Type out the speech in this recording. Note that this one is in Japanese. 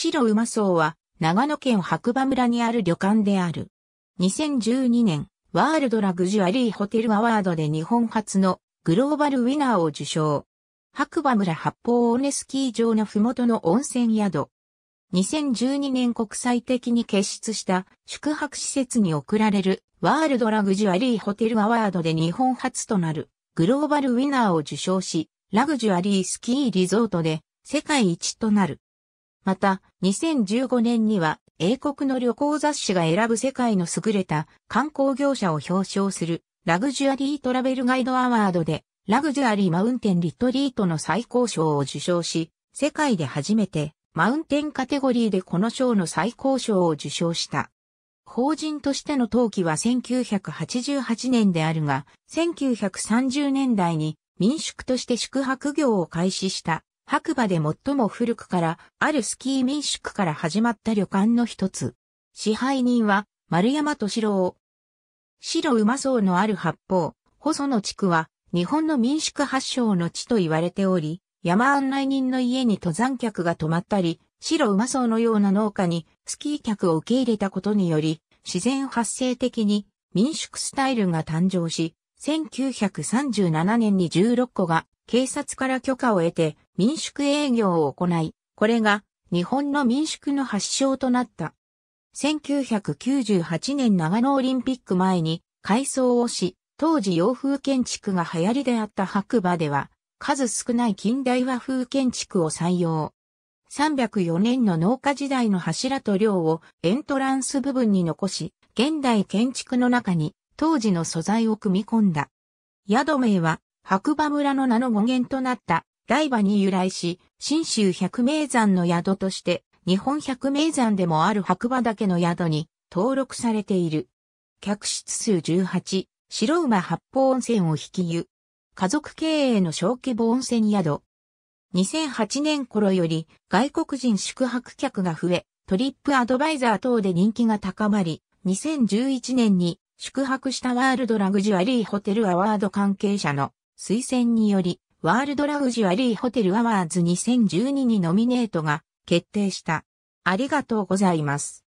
白馬荘は、長野県白馬村にある旅館である。2012年、ワールドラグジュアリーホテルアワードで日本初のグローバルウィナーを受賞。白馬村八方ーネスキー場のふもとの温泉宿。2012年国際的に傑出した宿泊施設に贈られるワールドラグジュアリーホテルアワードで日本初となるグローバルウィナーを受賞し、ラグジュアリースキーリゾートで世界一となる。また、2015年には英国の旅行雑誌が選ぶ世界の優れた観光業者を表彰するラグジュアリートラベルガイドアワードでラグジュアリーマウンテンリトリートの最高賞を受賞し、世界で初めてマウンテンカテゴリーでこの賞の最高賞を受賞した。法人としての登記は1988年であるが、1930年代に民宿として宿泊業を開始した白馬で最も古くから、あるスキー民宿から始まった旅館の一つ。支配人は、丸山敏郎。白馬層のある八方、細野地区は、日本の民宿発祥の地と言われており、山案内人の家に登山客が泊まったり、白馬層のような農家にスキー客を受け入れたことにより、自然発生的に民宿スタイルが誕生し、1937年に16個が警察から許可を得て民宿営業を行い、これが日本の民宿の発祥となった。1998年長野オリンピック前に改装をし、当時洋風建築が流行りであった白馬では、数少ない近代和風建築を採用。304年の農家時代の柱と梁をエントランス部分に残し、現代建築の中に当時の素材を組み込んだ。宿名は白馬村の名の語源となった台場に由来し、新州百名山の宿として、日本百名山でもある白馬岳の宿に登録されている。客室数18、白馬八方温泉を引き湯。家族経営の小規模温泉宿。2008年頃より外国人宿泊客が増え、トリップアドバイザー等で人気が高まり、2011年に宿泊したワールドラグジュアリーホテルアワード関係者の推薦により、ワールドラグジュアリーホテルアワーズ2012にノミネートが決定した。ありがとうございます。